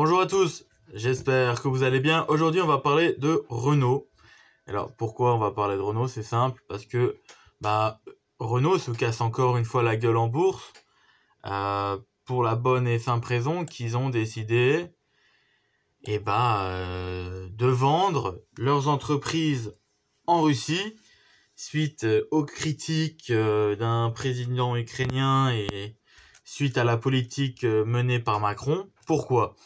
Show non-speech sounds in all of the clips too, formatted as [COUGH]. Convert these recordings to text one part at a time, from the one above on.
Bonjour à tous, j'espère que vous allez bien. Aujourd'hui, on va parler de Renault. Alors, pourquoi on va parler de Renault C'est simple, parce que bah, Renault se casse encore une fois la gueule en bourse euh, pour la bonne et simple raison qu'ils ont décidé eh bah, euh, de vendre leurs entreprises en Russie suite euh, aux critiques d'un président ukrainien et suite à la politique menée par Macron. Pourquoi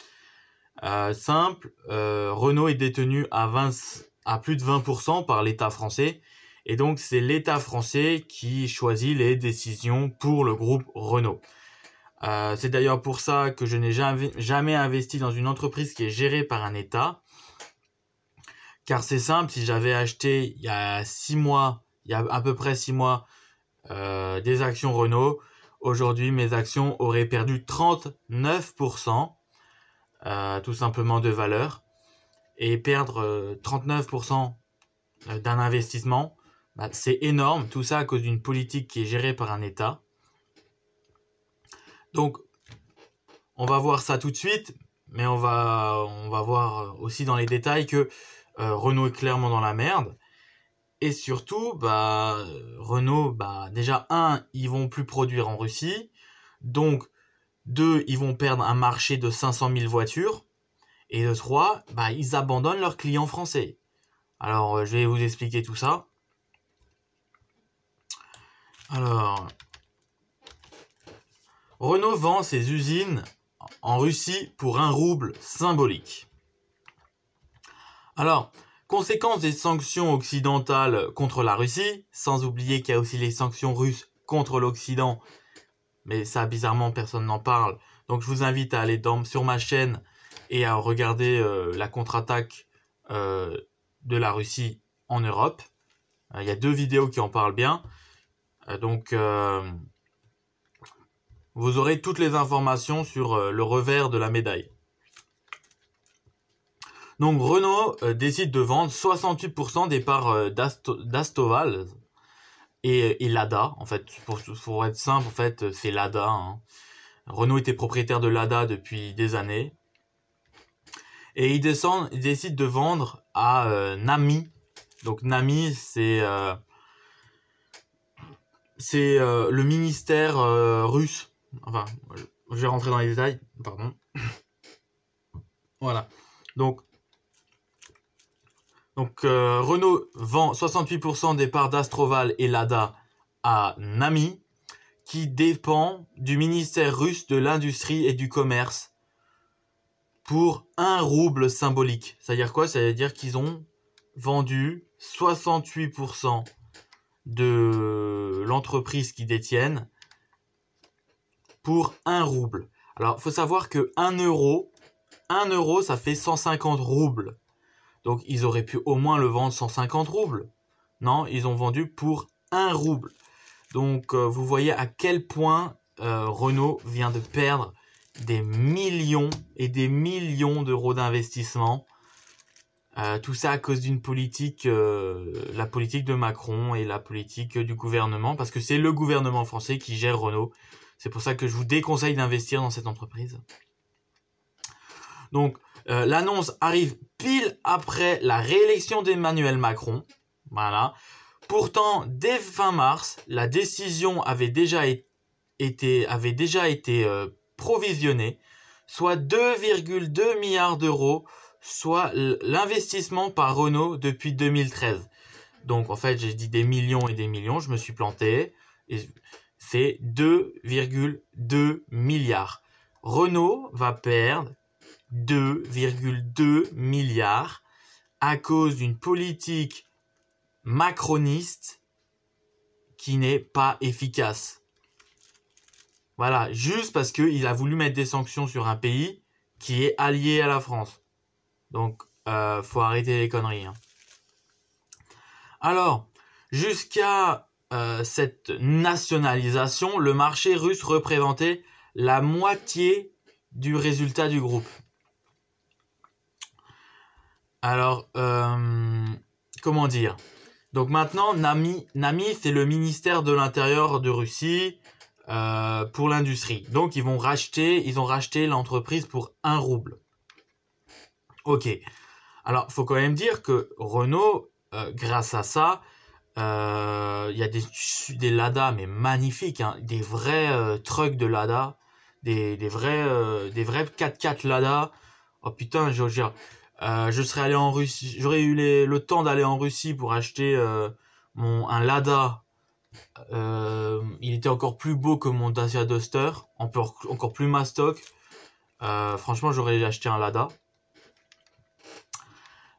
euh, simple, euh, Renault est détenu à, plus de 20% par l'État français. Et donc c'est l'État français qui choisit les décisions pour le groupe Renault. Euh, c'est d'ailleurs pour ça que je n'ai jamais, investi dans une entreprise qui est gérée par un État. Car c'est simple, si j'avais acheté il y a 6 mois, il y a à peu près 6 mois, des actions Renault, aujourd'hui mes actions auraient perdu 39%. Euh, tout simplement de valeur. Et perdre 39% euh, euh, d'un investissement, bah, c'est énorme, tout ça à cause d'une politique qui est gérée par un État. Donc, on va voir ça tout de suite, mais on va, on va voir aussi dans les détails que Renault est clairement dans la merde. Et surtout, bah, Renault, bah, déjà, un, ils vont plus produire en Russie. Donc, deux, ils vont perdre un marché de 500 000 voitures. Et de trois, bah, ils abandonnent leurs clients français. Alors, euh, je vais vous expliquer tout ça. Alors, Renault vend ses usines en Russie pour un rouble symbolique. Alors, conséquence des sanctions occidentales contre la Russie, sans oublier qu'il y a aussi les sanctions russes contre l'Occident mais ça bizarrement personne n'en parle. Donc je vous invite à aller dans, sur ma chaîne et à regarder euh, la contre-attaque euh, de la Russie en Europe. Euh, il y a deux vidéos qui en parlent bien. donc vous aurez toutes les informations sur le revers de la médaille. Donc Renault décide de vendre 68% des parts d'Astoval, et, Lada. En fait, pour, être simple, en fait, c'est Lada. Hein. Renault était propriétaire de Lada depuis des années. Et il décide de vendre à euh, Nami. Donc Nami, c'est euh, c'est euh, le ministère russe. Enfin, je vais rentrer dans les détails, pardon. [LAUGHS] voilà. Donc donc euh, Renault vend 68% des parts d'Astroval et Lada à Nami, qui dépend du ministère russe de l'industrie et du commerce pour un rouble symbolique. C'est à dire quoi Ça veut dire qu'ils ont vendu 68% de l'entreprise qu'ils détiennent pour un rouble. Alors, faut savoir que 1 euro, 1 euro, ça fait 150 roubles. Donc ils auraient pu au moins le vendre 150 roubles. Non, ils ont vendu pour 1 rouble. Donc euh, vous voyez à quel point euh, Renault vient de perdre des millions et des millions d'euros d'investissement. Euh, tout ça à cause d'une politique, la politique de Macron et la politique du gouvernement, parce que c'est le gouvernement français qui gère Renault. C'est pour ça que je vous déconseille d'investir dans cette entreprise. Donc, euh, l'annonce arrive pile après la réélection d'Emmanuel Macron. Voilà. Pourtant, dès fin mars, la décision avait déjà été, avait déjà été euh, provisionnée, soit 2,2 milliards d'euros, soit l'investissement par Renault depuis 2013. Donc en fait, j'ai dit des millions et des millions, je me suis planté. C'est 2,2 milliards. Renault va perdre 2,2 milliards à cause d'une politique macroniste qui n'est pas efficace. Voilà, juste parce qu'il a voulu mettre des sanctions sur un pays qui est allié à la France. Donc, euh, faut arrêter les conneries. Hein. Alors, jusqu'à euh, cette nationalisation, le marché russe représentait la moitié du résultat du groupe. Alors, euh, comment dire Donc maintenant, NAMI, NAMI c'est le ministère de l'Intérieur de Russie euh, pour l'industrie. Donc ils vont racheter, ils ont racheté l'entreprise pour un rouble. Ok. Alors, faut quand même dire que Renault, euh, grâce à ça, il y a des, des Lada, mais magnifiques, hein. des vrais trucks de Lada, des, des vrais, des vrais 4x4 Lada. Oh putain, Georgia. Euh, je serais allé en Russie, j'aurais eu le temps d'aller en Russie pour acheter euh, mon un Lada. Euh, il était encore plus beau que mon Dacia Duster, encore, encore plus mastoc. franchement, j'aurais acheté un Lada.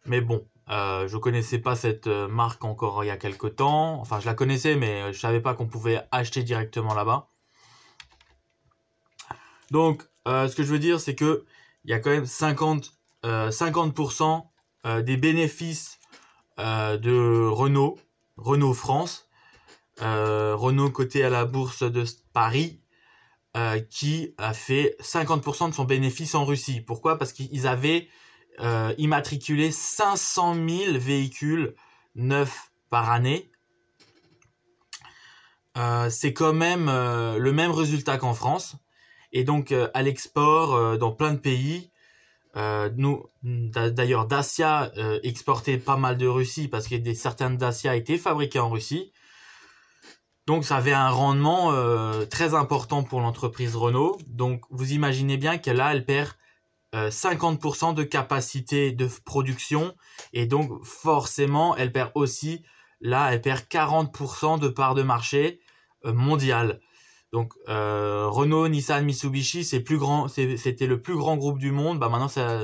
Mais bon, euh, je connaissais pas cette marque encore il y a quelques temps. Enfin, je la connaissais, mais je savais pas qu'on pouvait acheter directement là-bas. Donc, ce que je veux dire, c'est que il y a quand même 50 50% euh, euh, des bénéfices euh, de Renault, Renault France, Renault coté à la bourse de Paris, qui a fait 50% de son bénéfice en Russie. Pourquoi Parce qu'ils avaient immatriculé 500 000 véhicules neufs par année. c'est quand même le même résultat qu'en France. Et donc à l'export, dans plein de pays, euh, nous, d'ailleurs, Dacia euh, exportait pas mal de Russie parce que certaines Dacia étaient fabriquées en Russie. Donc, ça avait un rendement euh, très important pour l'entreprise Renault. Donc, vous imaginez bien que là, elle perd 50% de capacité de production et donc forcément, elle perd aussi là, elle perd 40% de part de marché mondiale. Donc euh, Renault, Nissan, Mitsubishi, c'est plus grand, c'était le plus grand groupe du monde. Bah maintenant ça,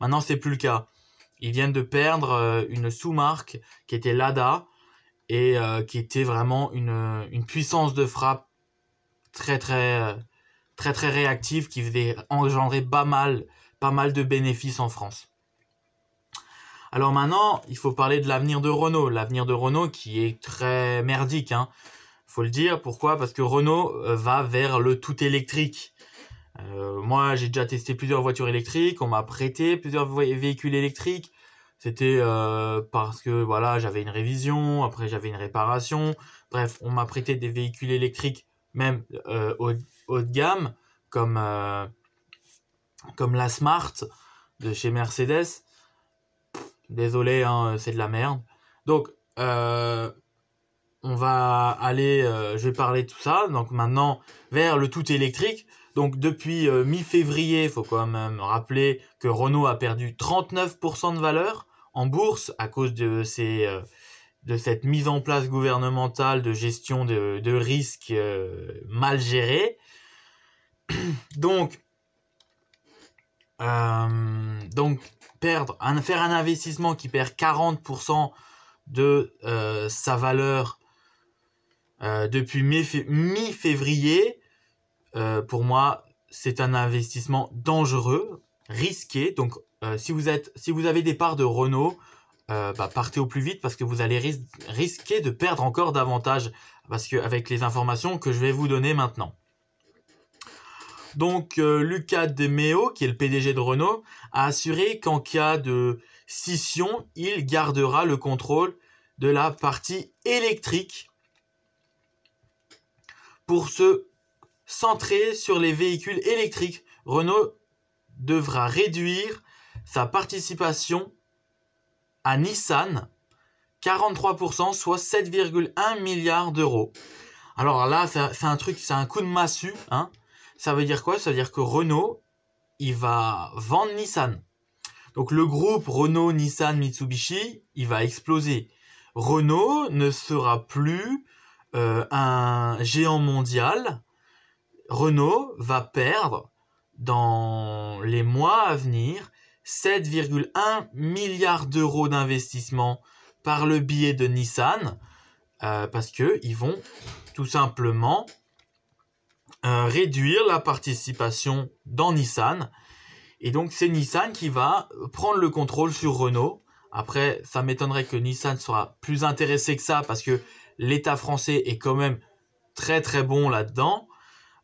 maintenant c'est plus le cas. Ils viennent de perdre euh, une sous-marque qui était Lada et euh, qui était vraiment une, puissance de frappe très très très très réactive qui faisait engendrer pas mal pas mal de bénéfices en France. Alors maintenant, il faut parler de l'avenir de Renault. L'avenir de Renault qui est très merdique. Hein faut le dire. Pourquoi Parce que Renault euh, va vers le tout électrique. Euh, moi, j'ai déjà testé plusieurs voitures électriques. On m'a prêté plusieurs véhicules électriques. C'était euh, parce que voilà, j'avais une révision, après j'avais une réparation. Bref, on m'a prêté des véhicules électriques, même haut, de gamme, comme comme la Smart de chez Mercedes. Désolé, hein, c'est de la merde. Donc, on va aller, euh, je vais parler de tout ça, donc maintenant vers le tout électrique. Donc depuis euh, mi-février, il faut quand même rappeler que Renault a perdu 39% de valeur en bourse à cause de, ces, euh, de cette mise en place gouvernementale de gestion de, risques mal gérés. [CLEARS THROAT] Donc, donc perdre, faire un investissement qui perd 40% de sa valeur euh, depuis mi-février, euh, pour moi, c'est un investissement dangereux, risqué. Donc, euh, si, vous êtes, si vous avez des parts de Renault, bah, partez au plus vite parce que vous allez risquer de perdre encore davantage parce que, avec les informations que je vais vous donner maintenant. Donc, Lucas Meo, qui est le PDG de Renault, a assuré qu'en cas de scission, il gardera le contrôle de la partie électrique pour se centrer sur les véhicules électriques. Renault devra réduire sa participation à Nissan, 43%, soit 7,1 milliards d'euros. Alors là, c'est un truc, c'est un coup de massue. Hein. Ça veut dire quoi Ça veut dire que Renault, il va vendre Nissan. Donc le groupe Renault, Nissan, Mitsubishi, il va exploser. Renault ne sera plus euh, un géant mondial, Renault va perdre dans les mois à venir 7,1 milliards d'euros d'investissement par le biais de Nissan, euh, parce qu'ils vont tout simplement euh, réduire la participation dans Nissan. Et donc c'est Nissan qui va prendre le contrôle sur Renault. Après, ça m'étonnerait que Nissan soit plus intéressé que ça parce que l'État français est quand même très très bon là-dedans,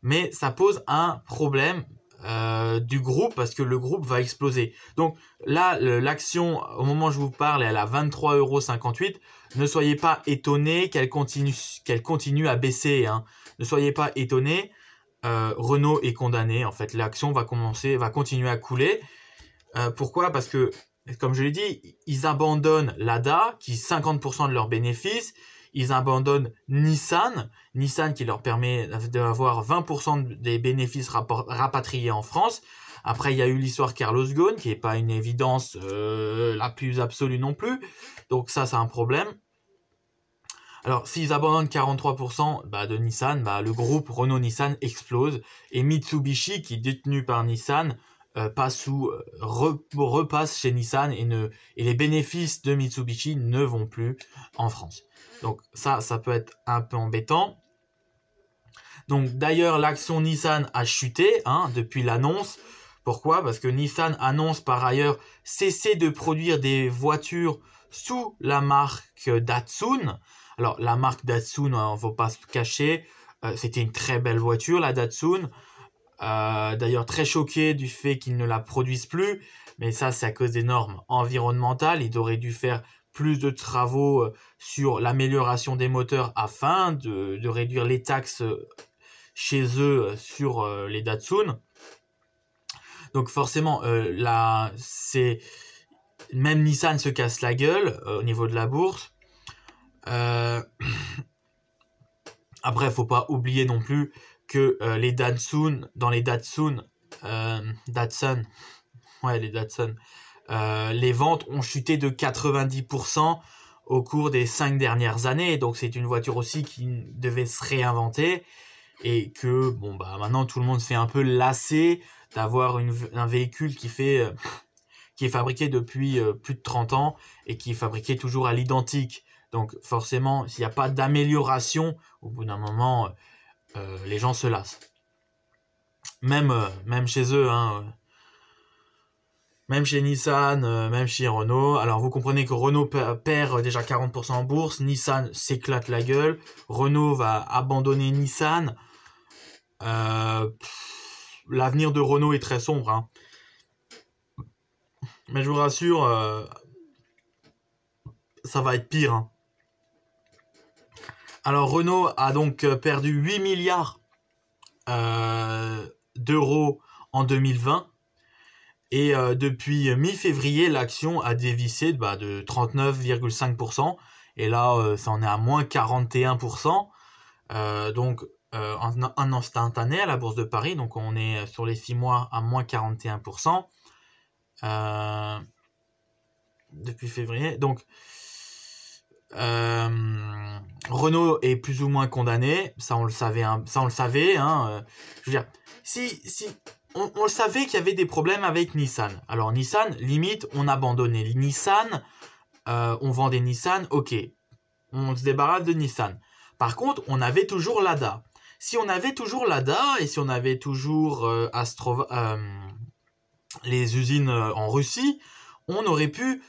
mais ça pose un problème euh, du groupe parce que le groupe va exploser. Donc là, l'action, au moment où je vous parle, elle est à euros. Ne soyez pas étonnés qu'elle continue, qu'elle continue à baisser. Hein. Ne soyez pas étonnés. Euh, Renault est condamné. En fait, l'action va commencer, va continuer à couler. Euh, pourquoi Parce que, comme je l'ai dit, ils abandonnent l'ADA, qui 50% de leurs bénéfices ils abandonnent Nissan, Nissan qui leur permet d'avoir 20% des bénéfices rapatriés en France. Après, il y a eu l'histoire Carlos Ghosn, qui n'est pas une évidence euh, la plus absolue non plus. Donc ça, c'est un problème. Alors, s'ils abandonnent 43% bah, de Nissan, bah, le groupe Renault-Nissan explose. Et Mitsubishi, qui est détenu par Nissan, euh, pas sous euh, repasse chez Nissan et, les bénéfices de Mitsubishi ne vont plus en France. Donc ça, ça peut être un peu embêtant. Donc d'ailleurs, l'action Nissan a chuté hein, depuis l'annonce. Pourquoi Parce que Nissan annonce par ailleurs cesser de produire des voitures sous la marque Datsun. Alors la marque Datsun, hein, on ne faut pas se cacher, euh, c'était une très belle voiture la Datsun. Euh, d'ailleurs très choqué du fait qu'ils ne la produisent plus, mais ça c'est à cause des normes environnementales. Ils auraient dû faire plus de travaux euh, sur l'amélioration des moteurs afin de, réduire les taxes euh, chez eux sur les Datsun. Donc forcément, même Nissan se casse la gueule au niveau de la bourse. Euh... [CLEARS THROAT] Après, faut pas oublier non plus que euh, les Datsun, dans les Datsun, euh, Datsun, ouais, les Datsun, euh, les ventes ont chuté de 90% au cours des cinq dernières années. Donc c'est une voiture aussi qui devait se réinventer et que bon bah maintenant tout le monde fait un peu lassé d'avoir un véhicule qui fait qui est fabriqué depuis plus de 30 ans et qui est fabriqué toujours à l'identique. Donc forcément, s'il n'y a pas d'amélioration, au bout d'un moment, euh, les gens se lassent. Même, euh, même chez eux, hein, euh, même chez Nissan, même chez Renault. Alors vous comprenez que Renault perd déjà 40% en bourse, Nissan s'éclate la gueule, Renault va abandonner Nissan. L'avenir de Renault est très sombre. Hein. Mais je vous rassure, ça va être pire. Hein. Alors Renault a donc euh, perdu 8 milliards euh, d'euros en 2020. Et euh, depuis mi-février, l'action a dévissé bah, de 39,5%. Et là, ça en est à moins 41%. donc, en un instantané à la Bourse de Paris. Donc, on est sur les 6 mois à moins 41%. depuis février. Donc, euh, Renault est plus ou moins condamné, ça on le savait, hein. ça on le savait. Hein. Euh, je veux dire, si, si on, le savait qu'il y avait des problèmes avec Nissan. Alors Nissan, limite, on abandonnait Nissan, euh, on vendait Nissan, ok, on se débarrasse de Nissan. Par contre, on avait toujours Lada. Si on avait toujours Lada et si on avait toujours les usines en Russie, on aurait pu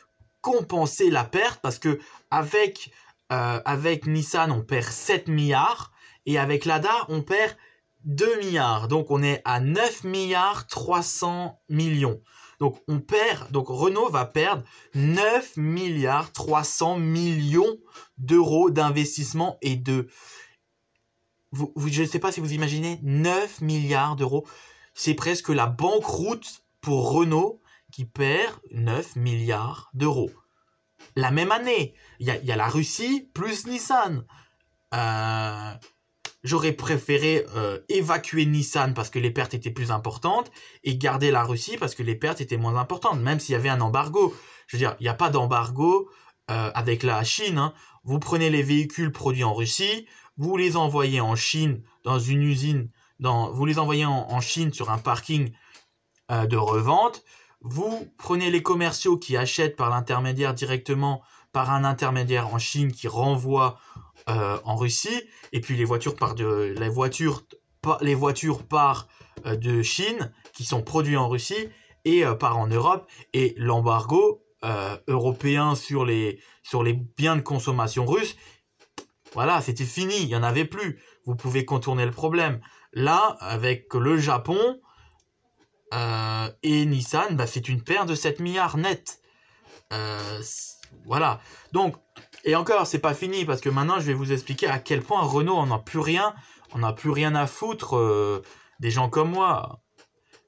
compenser la perte parce que avec euh, Nissan on perd 7 milliards et avec Lada on perd 2 milliards. Donc on est à 9 milliards 300 millions. Donc on perd donc Renault va perdre 9 milliards 300 millions d'euros d'investissement et de vous, je ne sais pas si vous imaginez 9 milliards d'euros. C'est presque la banqueroute pour Renault qui perd 9 milliards d'euros. La même année, il y, a la Russie plus Nissan. Euh, j'aurais préféré euh, évacuer Nissan parce que les pertes étaient plus importantes et garder la Russie parce que les pertes étaient moins importantes, même s'il y avait un embargo. Je veux dire, il n'y a pas d'embargo euh, avec la Chine. Hein. Vous prenez les véhicules produits en Russie, vous les envoyez en Chine dans une usine, dans, vous les envoyez en Chine sur un parking de revente. Vous prenez les commerciaux qui achètent par l'intermédiaire directement par un intermédiaire en Chine qui renvoie euh, en Russie, et puis les voitures partent de, les voitures, les voitures euh, de Chine qui sont produites en Russie et partent euh, par en Europe, et l'embargo européen sur les, sur les biens de consommation russes, voilà, c'était fini, il n'y en avait plus. Vous pouvez contourner le problème. Là, avec le Japon, euh, et Nissan, bah, c'est une paire de 7 milliards net. Euh, voilà. Donc, et encore, c'est pas fini parce que maintenant, je vais vous expliquer à quel point Renault, on n'a plus rien, on n'a plus rien à foutre euh, des gens comme moi.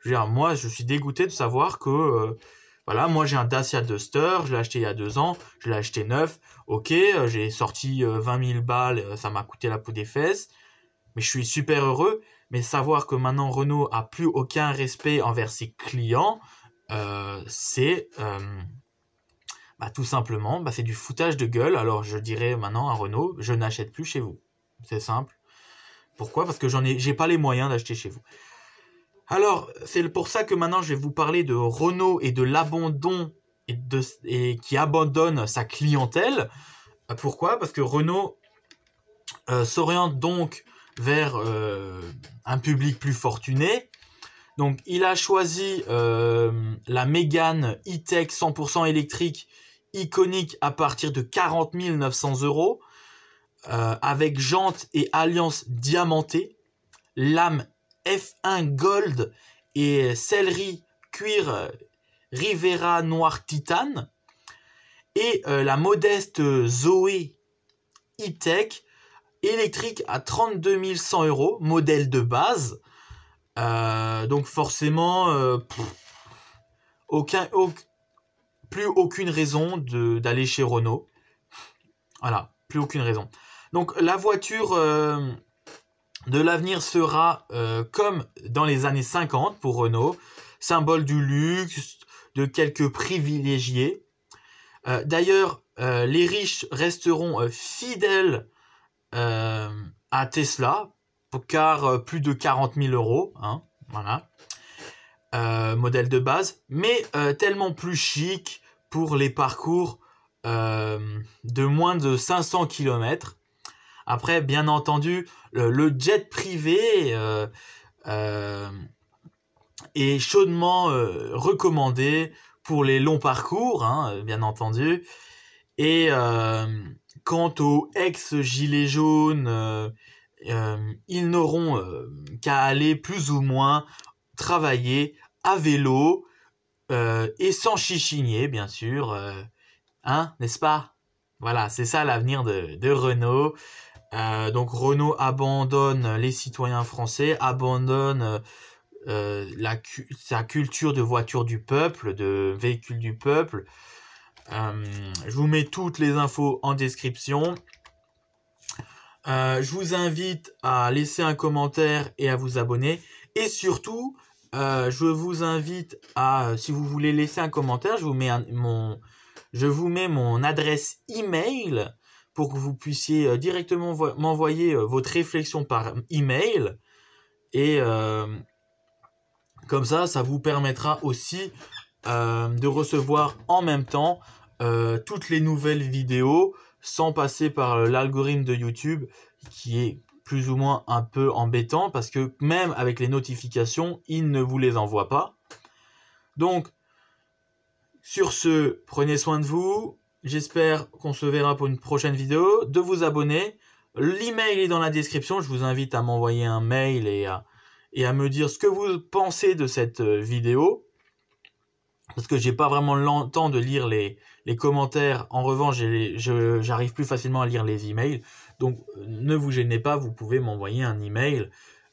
Je veux dire, moi, je suis dégoûté de savoir que, voilà, moi, j'ai un Dacia Duster, je l'ai acheté il y a deux ans, je l'ai acheté neuf. Ok, j'ai sorti 20 000 balles, ça m'a coûté la peau des fesses, mais je suis super heureux. Mais savoir que maintenant Renault a plus aucun respect envers ses clients, euh, c'est euh, bah, tout simplement, bah, c'est du foutage de gueule. Alors je dirais maintenant à Renault, je n'achète plus chez vous. C'est simple. Pourquoi Parce que j'en ai, j'ai pas les moyens d'acheter chez vous. Alors c'est pour ça que maintenant je vais vous parler de Renault et de l'abandon et, de, et qui abandonne sa clientèle. Pourquoi Parce que Renault euh, s'oriente donc vers euh, un public plus fortuné. Donc il a choisi euh, la Mégane e-tech 100% électrique iconique à partir de 40 900 euros euh, avec jante et alliance diamantée, lame F1 Gold et céleri cuir Rivera noir titane et la modeste Zoé e-tech électrique à 32 100 euros, modèle de base. Euh, donc forcément, euh, aucun, plus aucune raison d'aller chez Renault. Voilà, plus aucune raison. Donc la voiture euh, de l'avenir sera comme dans les années 50 pour Renault, symbole du luxe, de quelques privilégiés. D'ailleurs, les riches resteront fidèles euh, à Tesla, car euh, plus de 40 000 euros, hein, voilà, euh, modèle de base, mais tellement plus chic pour les parcours de moins de 500 km. Après, bien entendu, le, jet privé est chaudement recommandé pour les longs parcours, hein, bien entendu. Et Quant aux ex-gilets jaunes, euh, euh, ils n'auront euh, qu'à aller plus ou moins travailler à vélo et sans chichigner, bien sûr. hein, n'est-ce pas Voilà, c'est ça l'avenir de, de Renault. donc Renault abandonne les citoyens français, abandonne la, sa culture de voiture du peuple, de véhicule du peuple. Euh, je vous mets toutes les infos en description. Euh, je vous invite à laisser un commentaire et à vous abonner. Et surtout, euh, je vous invite à, si vous voulez laisser un commentaire, je vous mets mon, je vous mets adresse email pour que vous puissiez directement m'envoyer votre réflexion par email. Et comme ça, ça vous permettra aussi de recevoir en même temps euh, toutes les nouvelles vidéos sans passer par euh, l'algorithme de YouTube qui est plus ou moins un peu embêtant parce que même avec les notifications, il ne vous les envoie pas. Donc, sur ce, prenez soin de vous. J'espère qu'on se verra pour une prochaine vidéo. De vous abonner. L'email est dans la description. Je vous invite à m'envoyer un mail et à me dire ce que vous pensez de cette euh, vidéo parce que j'ai pas vraiment le temps de lire les, commentaires. En revanche, j'arrive plus facilement à lire les emails. Donc, ne vous gênez pas, vous pouvez m'envoyer un email.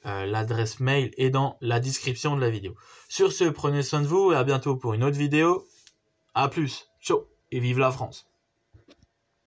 Euh, l'adresse mail est dans la description de la vidéo. Sur ce, prenez soin de vous et à bientôt pour une autre vidéo. À plus, ciao et vive la France.